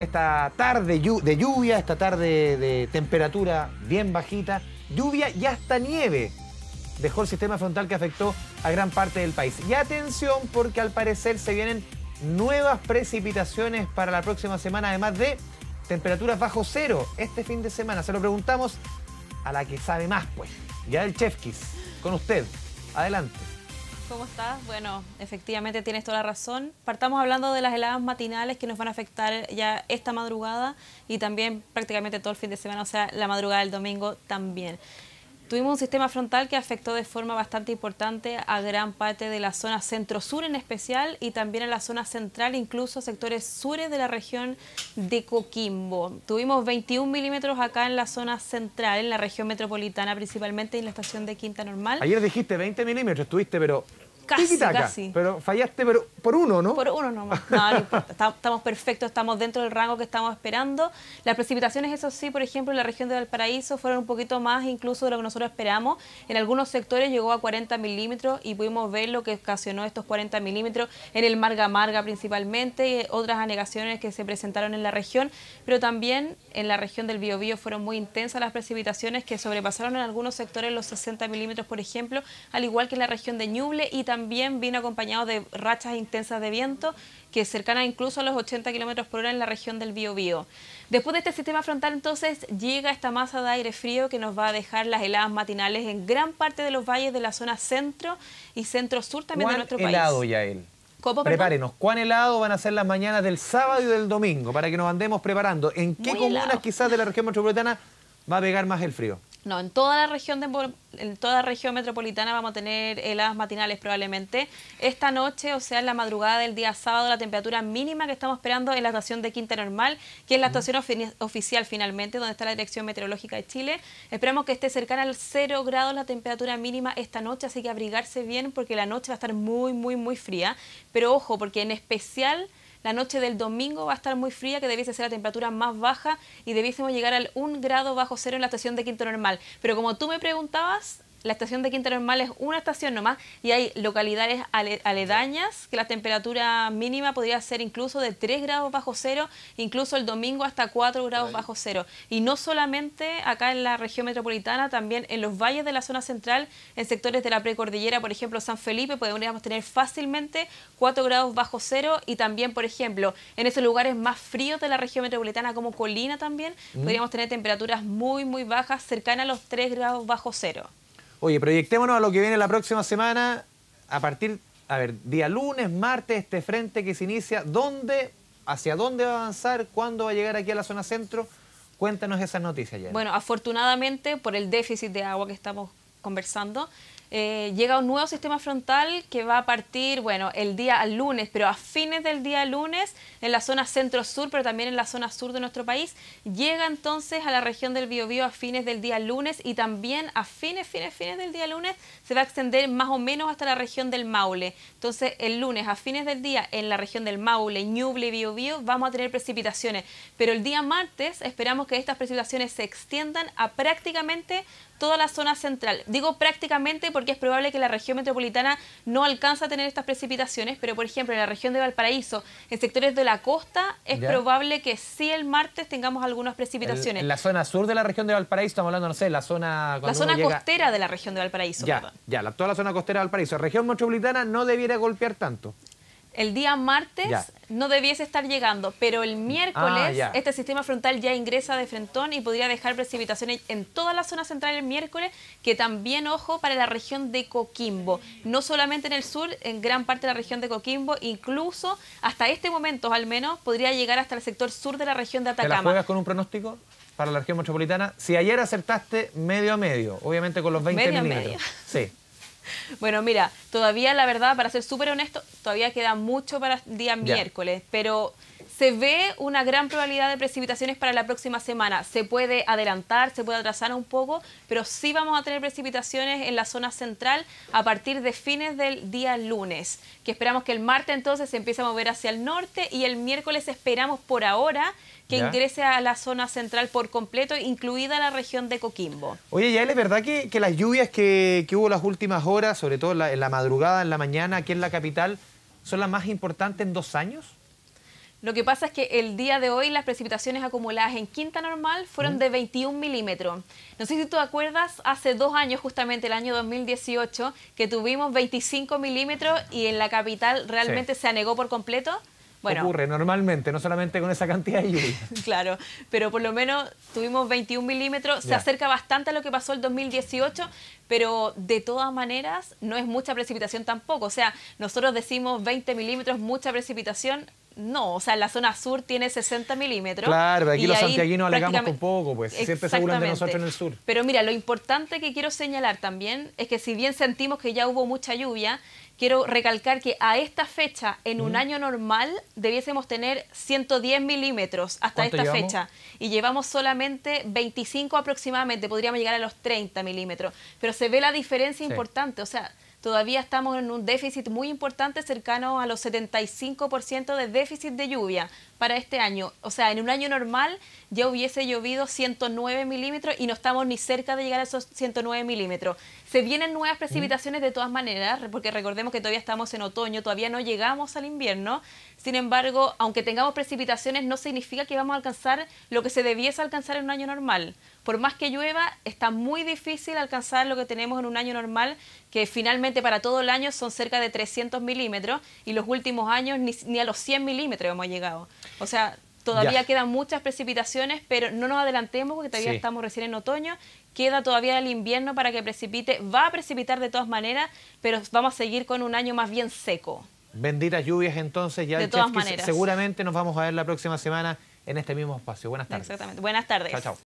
Esta tarde de lluvia, esta tarde de temperatura bien bajita, lluvia y hasta nieve dejó el sistema frontal que afectó a gran parte del país. Y atención porque al parecer se vienen nuevas precipitaciones para la próxima semana, además de temperaturas bajo cero este fin de semana. Se lo preguntamos a la que sabe más, pues, ya el Chefkis, con usted. Adelante. ¿cómo estás? Bueno, efectivamente tienes toda la razón. Partamos hablando de las heladas matinales que nos van a afectar ya esta madrugada y también prácticamente todo el fin de semana, o sea, la madrugada del domingo también. Tuvimos un sistema frontal que afectó de forma bastante importante a gran parte de la zona centro-sur en especial y también a la zona central, incluso sectores sures de la región de Coquimbo. Tuvimos 21 milímetros acá en la zona central, en la región metropolitana principalmente en la estación de Quinta Normal. Ayer dijiste 20 milímetros, estuviste pero Casi, Pero fallaste pero por uno, ¿no? Por uno nomás. No, no estamos perfectos, estamos dentro del rango que estamos esperando. Las precipitaciones, eso sí, por ejemplo, en la región de Valparaíso fueron un poquito más incluso de lo que nosotros esperamos. En algunos sectores llegó a 40 milímetros y pudimos ver lo que ocasionó estos 40 milímetros en el Marga Marga principalmente y otras anegaciones que se presentaron en la región. Pero también en la región del Biobío fueron muy intensas las precipitaciones que sobrepasaron en algunos sectores los 60 milímetros, por ejemplo, al igual que en la región de Ñuble y también vino acompañado de rachas intensas de viento que cercana incluso a los 80 kilómetros por hora en la región del Biobío. Después de este sistema frontal, entonces, llega esta masa de aire frío que nos va a dejar las heladas matinales en gran parte de los valles de la zona centro y centro-sur también de nuestro país. ¿Cuán helado, Yael? ¿Cómo, Prepárenos, ¿cuán helado van a ser las mañanas del sábado y del domingo? Para que nos andemos preparando. ¿En qué comunas quizás de la región metropolitana va a pegar más el frío? No, en toda la región toda región metropolitana vamos a tener heladas matinales probablemente. Esta noche, o sea, en la madrugada del día sábado, la temperatura mínima que estamos esperando en la estación de Quinta Normal, que es la estación oficial finalmente, donde está la Dirección Meteorológica de Chile. Esperamos que esté cercana al 0 grados la temperatura mínima esta noche, así que abrigarse bien porque la noche va a estar muy, muy, muy fría. Pero ojo, porque en especial la noche del domingo va a estar muy fría, que debiese ser la temperatura más baja y debiésemos llegar al 1 grado bajo cero en la estación de Quinto Normal. Pero como tú me preguntabas, la estación de Quinta Normal es una estación nomás y hay localidades aledañas que la temperatura mínima podría ser incluso de 3 grados bajo cero, incluso el domingo hasta 4 grados bajo cero. Y no solamente acá en la región metropolitana, también en los valles de la zona central, en sectores de la precordillera, por ejemplo San Felipe, podríamos tener fácilmente 4 grados bajo cero y también, por ejemplo, en esos lugares más fríos de la región metropolitana como Colina también, podríamos tener temperaturas muy, muy bajas, cercanas a los 3 grados bajo cero. Oye, proyectémonos a lo que viene la próxima semana, a partir, a ver, día lunes, martes, este frente que se inicia, ¿dónde, hacia dónde va a avanzar, cuándo va a llegar aquí a la zona centro? Cuéntanos esas noticias ya. Bueno, afortunadamente por el déficit de agua que estamos conversando, eh, llega un nuevo sistema frontal que va a partir, bueno, el día lunes, pero a fines del día lunes, en la zona centro-sur, pero también en la zona sur de nuestro país, llega entonces a la región del Biobío a fines del día lunes y también a fines, fines, fines del día lunes se va a extender más o menos hasta la región del Maule. Entonces, el lunes, a fines del día, en la región del Maule, Ñuble y Biobío, vamos a tener precipitaciones, pero el día martes esperamos que estas precipitaciones se extiendan a prácticamente toda la zona central. Digo prácticamente porque es probable que la región metropolitana no alcance a tener estas precipitaciones, pero por ejemplo en la región de Valparaíso, en sectores de la costa, es probable que sí el martes tengamos algunas precipitaciones. en la zona sur de la región de Valparaíso, estamos hablando, no sé, la zona... La zona costera de la región de Valparaíso. Ya, ya la, toda la zona costera de Valparaíso. La región metropolitana no debiera golpear tanto. El día martes no debiese estar llegando, pero el miércoles ah, este sistema frontal ya ingresa de frentón y podría dejar precipitaciones en toda la zona central el miércoles, que también, ojo, para la región de Coquimbo. No solamente en el sur, en gran parte de la región de Coquimbo, incluso hasta este momento al menos podría llegar hasta el sector sur de la región de Atacama. juegas con un pronóstico? para la región metropolitana. Si ayer acertaste medio a medio, obviamente con los 20 medio Medio. Sí. Bueno, mira, todavía la verdad, para ser súper honesto, todavía queda mucho para el día miércoles, pero se ve una gran probabilidad de precipitaciones para la próxima semana. Se puede adelantar, se puede atrasar un poco, pero sí vamos a tener precipitaciones en la zona central a partir de fines del día lunes, que esperamos que el martes entonces se empiece a mover hacia el norte y el miércoles esperamos por ahora que ingrese a la zona central por completo, incluida la región de Coquimbo. Oye, ya es verdad que, las lluvias que, hubo las últimas horas, sobre todo en la madrugada, en la mañana, aquí en la capital, son las más importantes en dos años. Lo que pasa es que el día de hoy las precipitaciones acumuladas en Quinta Normal fueron ¿Mm? de 21 milímetros. No sé si tú acuerdas, hace dos años, justamente el año 2018, que tuvimos 25 milímetros y en la capital realmente se anegó por completo. Bueno, ocurre normalmente, no solamente con esa cantidad de lluvia. claro, pero por lo menos tuvimos 21 milímetros, se acerca bastante a lo que pasó el 2018, pero de todas maneras no es mucha precipitación tampoco. O sea, nosotros decimos 20 milímetros, mucha precipitación, no, o sea, la zona sur tiene 60 milímetros. Claro, aquí los santiaguinos alegamos con poco, pues siempre se de nosotros en el sur. Pero mira, lo importante que quiero señalar también es que si bien sentimos que ya hubo mucha lluvia, quiero recalcar que a esta fecha, en un año normal, debiésemos tener 110 milímetros hasta esta fecha. Y llevamos solamente 25 aproximadamente, podríamos llegar a los 30 milímetros. Pero se ve la diferencia importante, o sea todavía estamos en un déficit muy importante, cercano a los 75% de déficit de lluvia para este año. O sea, en un año normal ya hubiese llovido 109 milímetros y no estamos ni cerca de llegar a esos 109 milímetros. Se vienen nuevas precipitaciones de todas maneras, porque recordemos que todavía estamos en otoño, todavía no llegamos al invierno. Sin embargo, aunque tengamos precipitaciones, no significa que vamos a alcanzar lo que se debiese alcanzar en un año normal por más que llueva, está muy difícil alcanzar lo que tenemos en un año normal, que finalmente para todo el año son cerca de 300 milímetros y los últimos años ni, a los 100 milímetros hemos llegado. O sea, todavía quedan muchas precipitaciones, pero no nos adelantemos porque todavía estamos recién en otoño. Queda todavía el invierno para que precipite. Va a precipitar de todas maneras, pero vamos a seguir con un año más bien seco. Benditas lluvias entonces, ya de todas maneras. seguramente nos vamos a ver la próxima semana en este mismo espacio. Buenas tardes. Exactamente. Buenas tardes. Chao, chao.